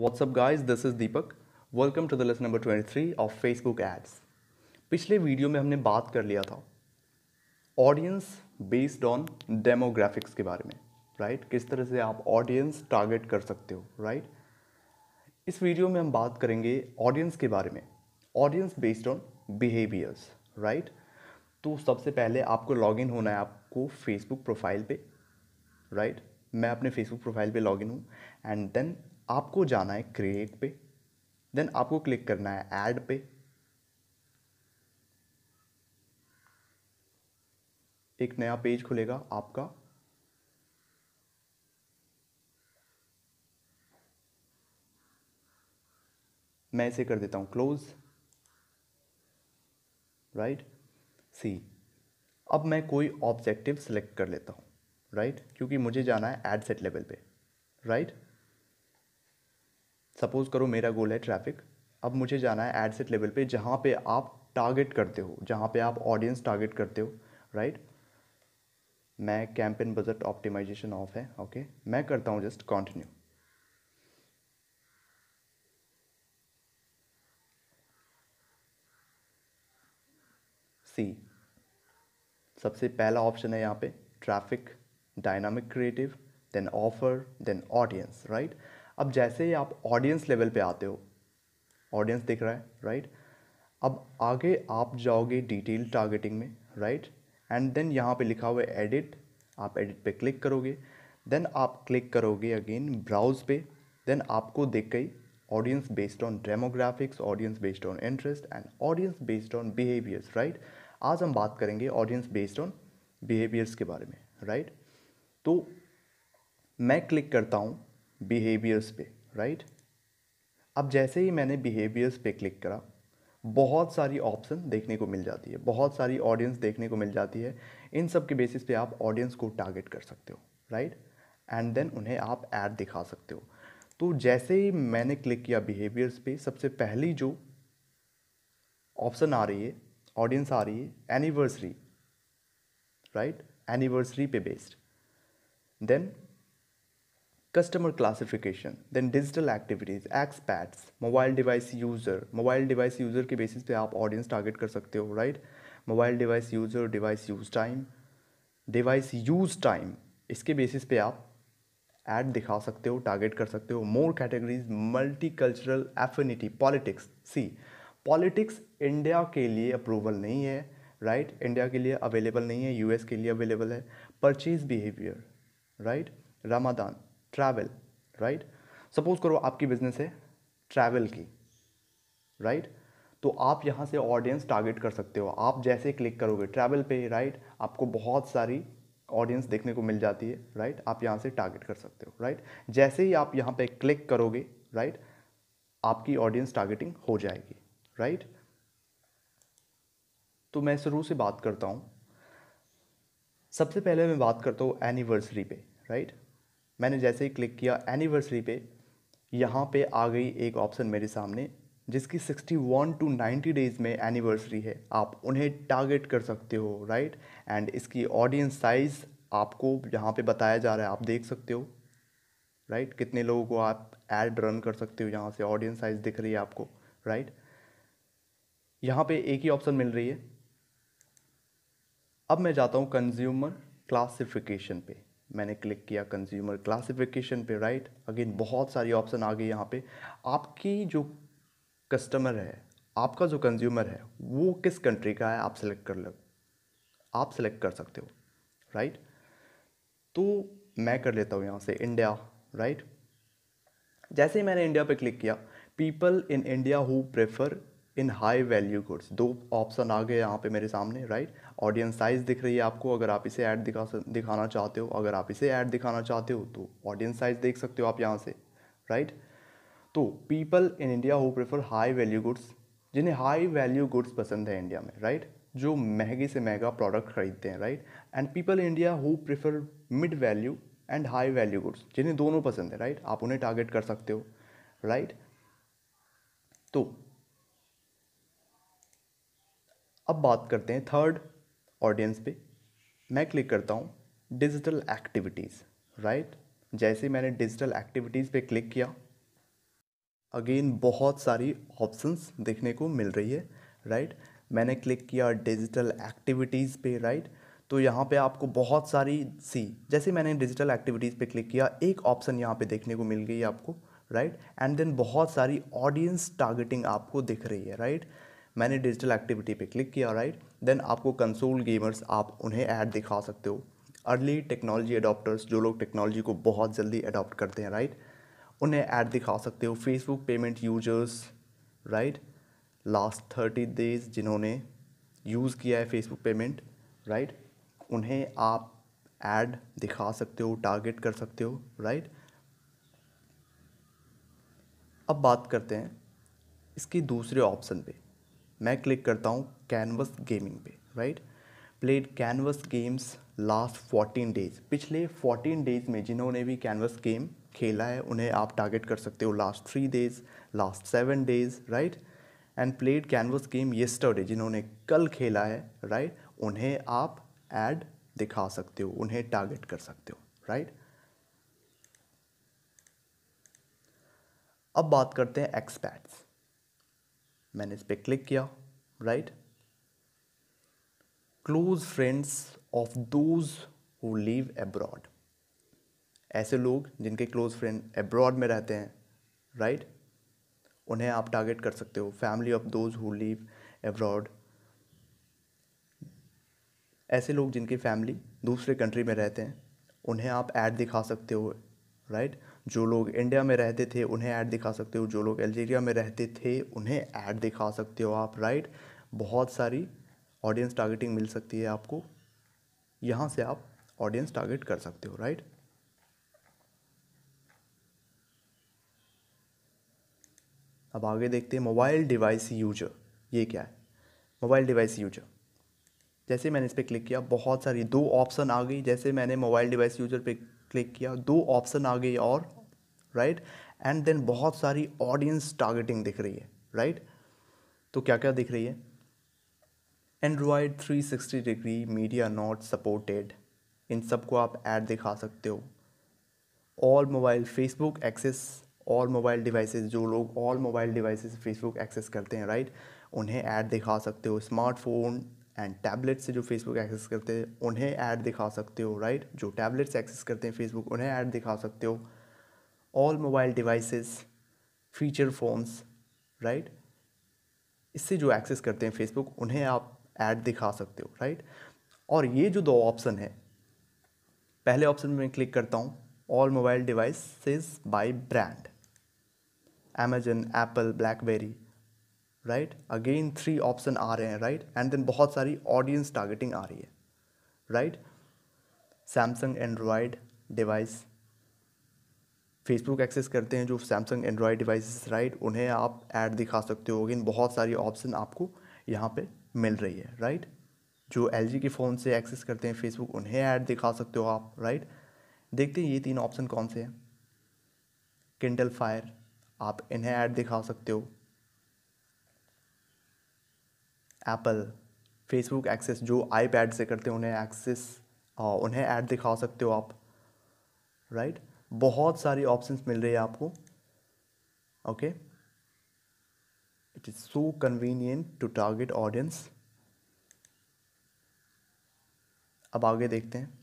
What's up guys, this is Deepak. Welcome to the lesson number 23 of Facebook ads. पिछले video में हमने बात कर लिया था ऑडियंस बेस्ड ऑन डेमोग्राफिक्स के बारे में राइट right? किस तरह से आप ऑडियंस टारगेट कर सकते हो राइट right? इस वीडियो में हम बात करेंगे ऑडियंस के बारे में audience based on behaviours right तो सबसे पहले आपको लॉगिन होना है आपको फेसबुक प्रोफाइल पे राइट right? मैं अपने फेसबुक प्रोफाइल पे लॉगिन हूँ एंड देन आपको जाना है क्रिएट पे देन आपको क्लिक करना है ऐड पे एक नया पेज खुलेगा आपका मैं इसे कर देता हूं क्लोज राइट सी अब मैं कोई ऑब्जेक्टिव सेलेक्ट कर लेता हूं राइट right? क्योंकि मुझे जाना है एड सेट लेवल पे राइट right? सपोज़ करो मेरा गोल है ट्रैफिक अब मुझे जाना है एड सेट लेवल पे जहाँ पे आप टारगेट करते हो जहाँ पे आप ऑडियंस टारगेट करते हो राइट मैं कैंपेन बजट ऑप्टिमाइजेशन ऑफ है ओके मैं करता हूँ जस्ट कंटिन्यू सी सबसे पहला ऑप्शन है यहाँ पे traffic dynamic creative then offer then audience right अब जैसे ही आप ऑडियंस लेवल पे आते हो ऑडियंस दिख रहा है राइट अब आगे आप जाओगे डिटेल टारगेटिंग में राइट एंड देन यहाँ पे लिखा हुआ है एडिट आप एडिट पे क्लिक करोगे देन आप क्लिक करोगे अगेन ब्राउज पे देन आपको देख गई audience based on demographics audience based on interest and audience based on behaviours right आज हम बात करेंगे ऑडियंस बेस्ड ऑन बिहेवियर्स के बारे में राइट right? तो मैं क्लिक करता हूँ बिहेवियर्स पे राइट अब जैसे ही मैंने बिहेवियर्स पे क्लिक करा बहुत सारी ऑप्शन देखने को मिल जाती है बहुत सारी ऑडियंस देखने को मिल जाती है इन सब के बेसिस पे आप ऑडियंस को टारगेट कर सकते हो राइट एंड देन उन्हें आप ऐड दिखा सकते हो तो जैसे ही मैंने क्लिक किया बिहेवियर्स पे सबसे पहली जो ऑप्शन आ रही है ऑडियंस आ रही है एनिवर्सरी राइट एनिवर्सरी पे based then customer classification, then digital activities, expats, mobile device user, mobile device user के basis पे आप audience target कर सकते हो right? Mobile device user, device use time, device use time इसके basis पे आप ad दिखा सकते हो target कर सकते हो more categories, multicultural affinity, politics, see politics India के लिए अप्रूवल नहीं है राइट right? इंडिया के लिए अवेलेबल नहीं है यूएस के लिए अवेलेबल है purchase behaviour right Ramadan travel right suppose करो आपकी बिजनेस है ट्रैवल की राइट right? तो आप यहाँ से ऑडियंस टारगेट कर सकते हो आप जैसे क्लिक करोगे ट्रैवल पे राइट right? आपको बहुत सारी ऑडियंस देखने को मिल जाती है राइट right? आप यहाँ से टारगेट कर सकते हो राइट right? जैसे ही आप यहाँ पे क्लिक करोगे राइट right? आपकी ऑडियंस टारगेटिंग हो जाएगी राइट right? तो मैं शुरू से बात करता हूँ सबसे पहले मैं बात करता हूँ एनिवर्सरी पे राइट right? मैंने जैसे ही क्लिक किया एनिवर्सरी पे यहाँ पे आ गई एक ऑप्शन मेरे सामने जिसकी 61 टू 90 डेज़ में एनिवर्सरी है आप उन्हें टारगेट कर सकते हो राइट एंड इसकी ऑडियंस साइज़ आपको यहाँ पे बताया जा रहा है आप देख सकते हो राइट कितने लोगों को आप एड रन कर सकते हो यहाँ से ऑडियंस साइज़ दिख रही है आपको राइट यहाँ पे एक ही ऑप्शन मिल रही है अब मैं जाता हूँ कंज्यूमर क्लासिफिकेशन पे मैंने क्लिक किया कंज्यूमर क्लासिफिकेशन पे राइट अगेन बहुत सारी ऑप्शन आ गई यहाँ पे आपकी जो कस्टमर है आपका जो कंज्यूमर है वो किस कंट्री का है आप सेलेक्ट कर लो आप सेलेक्ट कर सकते हो राइट तो मैं कर लेता हूँ यहाँ से इंडिया राइट जैसे ही मैंने इंडिया पे क्लिक किया people in India who prefer in high value goods दो ऑप्शन आ गए यहाँ पे मेरे सामने राइट right? ऑडियंस साइज़ दिख रही है आपको अगर आप इसे ऐड दिखा दिखाना चाहते हो अगर आप इसे ऐड दिखाना चाहते हो तो ऑडियंस साइज़ देख सकते हो आप यहाँ से राइट तो people in India who prefer high value goods जिन्हें हाई वैल्यू गुड्स पसंद है इंडिया में राइट right? जो महंगे से महंगा प्रोडक्ट खरीदते हैं right and people in India who prefer mid value and high value goods जिन्हें दोनों पसंद है राइट right? आप उन्हें टारगेट कर सकते हो राइट right? तो अब बात करते हैं थर्ड ऑडियंस पे मैं क्लिक करता हूँ डिजिटल एक्टिविटीज़ राइट जैसे मैंने डिजिटल एक्टिविटीज़ पे क्लिक किया अगेन बहुत सारी ऑप्शंस देखने को मिल रही है राइट right? मैंने क्लिक किया डिजिटल एक्टिविटीज़ पे राइट right? तो यहाँ पे आपको बहुत सारी सी जैसे मैंने डिजिटल एक्टिविटीज़ पे क्लिक किया एक ऑप्शन यहाँ पे देखने को मिल गई आपको राइट एंड देन बहुत सारी ऑडियंस टारगेटिंग आपको दिख रही है राइट right? मैंने डिजिटल एक्टिविटी पे क्लिक किया राइट देन आपको कंसोल गेमर्स आप उन्हें ऐड दिखा सकते हो अर्ली टेक्नोलॉजी अडोप्टर्स जो लोग टेक्नोलॉजी को बहुत जल्दी अडॉप्ट करते हैं राइट उन्हें ऐड दिखा सकते हो Facebook payment users right last thirty days जिन्होंने यूज़ किया है फेसबुक पेमेंट राइट उन्हें आप ऐड दिखा सकते हो टारगेट कर सकते हो राइट अब बात करते हैं इसकी दूसरे ऑप्शन पे मैं क्लिक करता हूँ कैनवस गेमिंग पे right played canvas games last fourteen days पिछले फोर्टीन डेज में जिन्होंने भी कैनवस गेम खेला है उन्हें आप टारगेट कर सकते हो last three days last seven days right and played canvas game yesterday जिन्होंने कल खेला है राइट right? उन्हें आप एड दिखा सकते हो उन्हें टारगेट कर सकते हो राइट right? अब बात करते हैं एक्सपैट्स मैंने इस पर क्लिक किया right close friends of those who live abroad ऐसे लोग जिनके क्लोज फ्रेंड एब्रॉड में रहते हैं राइट right? उन्हें आप टारगेट कर सकते हो family of those who live abroad ऐसे लोग जिनकी फैमिली दूसरे कंट्री में रहते हैं उन्हें आप ऐड दिखा सकते हो राइट right? जो लोग इंडिया में रहते थे उन्हें ऐड दिखा सकते हो जो लोग अल्जीरिया में रहते थे उन्हें ऐड दिखा सकते हो आप राइट बहुत सारी ऑडियंस टारगेटिंग मिल सकती है आपको यहाँ से आप ऑडियंस टारगेट कर सकते हो राइट अब आगे देखते हैं मोबाइल डिवाइस यूजर ये क्या है मोबाइल डिवाइस यूजर जैसे मैंने इस पर क्लिक किया बहुत सारी दो ऑप्शन आ गई जैसे मैंने मोबाइल डिवाइस यूजर पे क्लिक किया दो ऑप्शन आ गई और राइट एंड देन बहुत सारी ऑडियंस टारगेटिंग दिख रही है राइट right? तो क्या क्या दिख रही है Android 360 degree media not supported इन सबको आप ऐड दिखा सकते हो all mobile Facebook access all mobile devices जो लोग all mobile devices Facebook access करते हैं राइट उन्हें ऐड दिखा सकते हो स्मार्टफोन एंड टैबलेट से जो फेसबुक एक्सेस करते हैं उन्हें ऐड दिखा सकते हो राइट जो टैबलेट्स एक्सेस करते हैं फेसबुक उन्हें ऐड दिखा सकते हो all mobile devices feature phones right इससे जो एक्सेस करते हैं फेसबुक उन्हें आप ऐड दिखा सकते हो राइट और ये जो दो ऑप्शन है पहले ऑप्शन में क्लिक करता हूँ all mobile devices by brand Amazon Apple BlackBerry right again three option आ रहे हैं राइट एंड देन बहुत सारी ऑडियंस टारगेटिंग आ रही है right Samsung Android device Facebook access करते हैं जो सैमसंग एंड्रॉयड डिवाइसेस राइट उन्हें आप ऐड दिखा सकते हो इन बहुत सारी ऑप्शन आपको यहाँ पे मिल रही है राइट जो एल के फ़ोन से एक्सेस करते हैं फेसबुक उन्हें ऐड दिखा सकते हो आप राइट देखते हैं ये तीन ऑप्शन कौन से हैं किंडल फायर आप इन्हें ऐड दिखा सकते हो एप्पल फेसबुक एक्सेस जो आईपैड से करते हैं उन्हें एक्सेस उन्हें ऐड दिखा सकते हो आप राइट right? बहुत सारी ऑप्शंस मिल रही है आपको okay it is so convenient to target audience अब आगे देखते हैं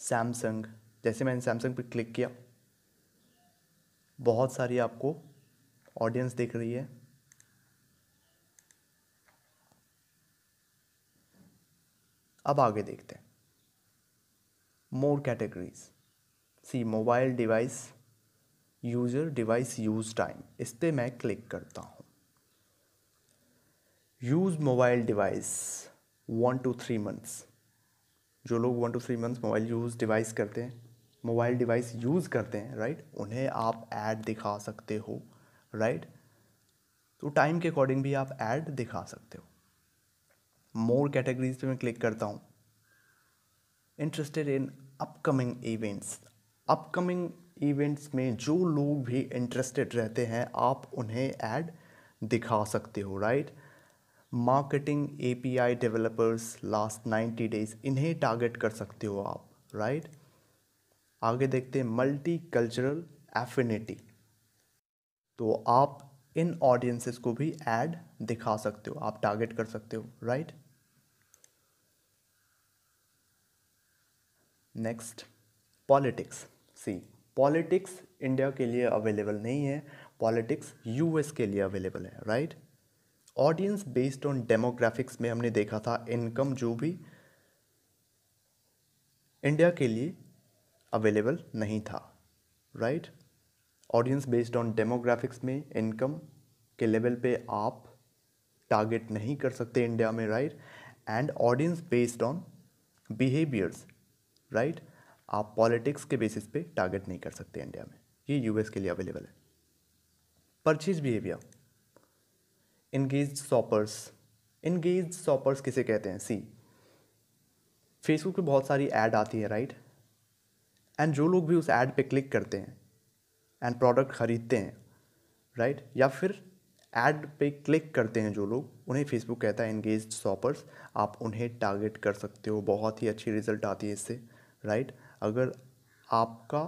सैमसंग जैसे मैंने सैमसंग पर क्लिक किया बहुत सारी आपको ऑडियंस देख रही है अब आगे देखते हैं more categories. See mobile device user device use time इस पर मैं click करता हूँ use mobile device one two three months जो लोग one two three months mobile use device करते हैं मोबाइल डिवाइस यूज़ करते हैं राइट उन्हें आप एड दिखा सकते हो राइट तो टाइम के अकॉर्डिंग भी आप एड दिखा सकते हो मोर कैटेगरीज पे मैं क्लिक करता हूँ interested in upcoming events upcoming events में जो लोग भी इंटरेस्टेड रहते हैं आप उन्हें ऐड दिखा सकते हो right marketing API developers last ninety days इन्हें टारगेट कर सकते हो आप राइट आगे देखते हैं मल्टी कल्चरल एफिनिटी तो आप इन ऑडियंसेस को भी ऐड दिखा सकते हो आप टारगेट कर सकते हो right right? Next politics see politics India के लिए अवेलेबल नहीं है पॉलिटिक्स यूएस के लिए अवेलेबल है right audience based on demographics में हमने देखा था इनकम जो भी इंडिया के लिए अवेलेबल नहीं था right audience based on demographics में इनकम के लेवल पे आप टारगेट नहीं कर सकते इंडिया में right and audience based on behaviours right आप पॉलिटिक्स के बेसिस पे टारगेट नहीं कर सकते इंडिया में ये यूएस के लिए अवेलेबल है purchase behaviour engaged shoppers engaged shoppers किसे कहते हैं सी फेसबुक पे बहुत सारी ऐड आती है राइट एंड जो लोग भी उस ऐड पे क्लिक करते हैं एंड प्रोडक्ट ख़रीदते हैं राइट right? या फिर ऐड पे क्लिक करते हैं जो लोग उन्हें फेसबुक कहता है इंगेज शॉपर्स आप उन्हें टारगेट कर सकते हो बहुत ही अच्छी रिजल्ट आती है इससे राइट अगर आपका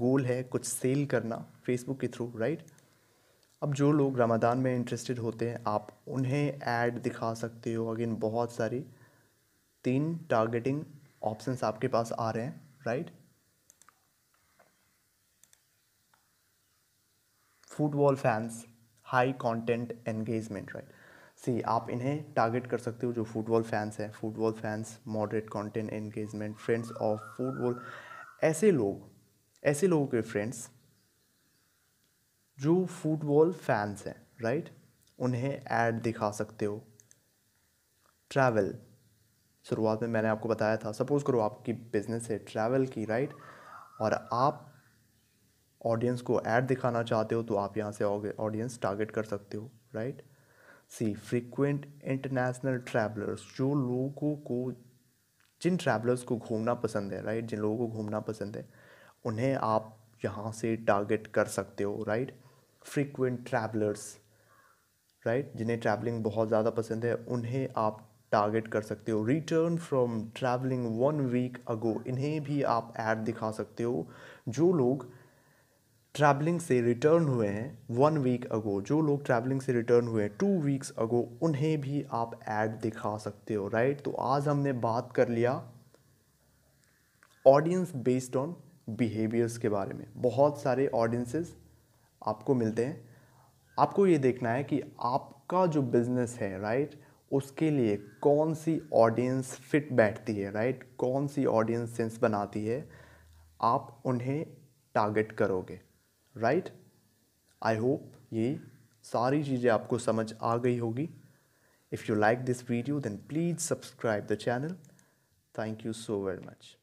गोल है कुछ सेल करना फेसबुक के थ्रू राइट अब जो लोग रमादान में इंटरेस्टेड होते हैं आप उन्हें ऐड दिखा सकते हो अगेन बहुत सारी तीन टारगेटिंग ऑप्शंस आपके पास आ रहे हैं right football fans high content engagement right see आप इन्हें टारगेट कर सकते हो जो फुटबॉल फैंस हैं football fans moderate content engagement friends of football ऐसे लोग ऐसे लोगों के फ्रेंड्स जो फुटबॉल फैंस हैं राइट उन्हें ऐड दिखा सकते हो ट्रैवल शुरुआत में मैंने आपको बताया था सपोज़ करो आपकी बिज़नेस है ट्रैवल की राइट और आप ऑडियंस को ऐड दिखाना चाहते हो तो आप यहाँ से ऑडियंस टारगेट कर सकते हो right see frequent international travellers जो लोगों को जिन ट्रैवलर्स को घूमना पसंद है राइट जिन लोगों को घूमना पसंद है उन्हें आप यहाँ से टारगेट कर सकते हो राइट फ्रिक्वेंट ट्रैवलर्स राइट जिन्हें ट्रैवलिंग बहुत ज़्यादा पसंद है उन्हें आप टारगेट कर सकते हो return from travelling one week ago इन्हें भी आप ऐड दिखा सकते हो जो लोग ट्रैवलिंग से रिटर्न हुए हैं वन वीक अगो जो लोग ट्रैवलिंग से रिटर्न हुए हैं टू वीक्स अगो उन्हें भी आप ऐड दिखा सकते हो राइट तो आज हमने बात कर लिया ऑडियंस बेस्ड ऑन बिहेवियर्स के बारे में बहुत सारे ऑडियंसेस आपको मिलते हैं आपको ये देखना है कि आपका जो बिज़नेस है राइट उसके लिए कौन सी ऑडियंस फिट बैठती है राइट कौन सी ऑडियंस सेंस बनाती है आप उन्हें टारगेट करोगे राइट आई होप ये सारी चीज़ें आपको समझ आ गई होगी if you like this video then please subscribe the channel thank you so very much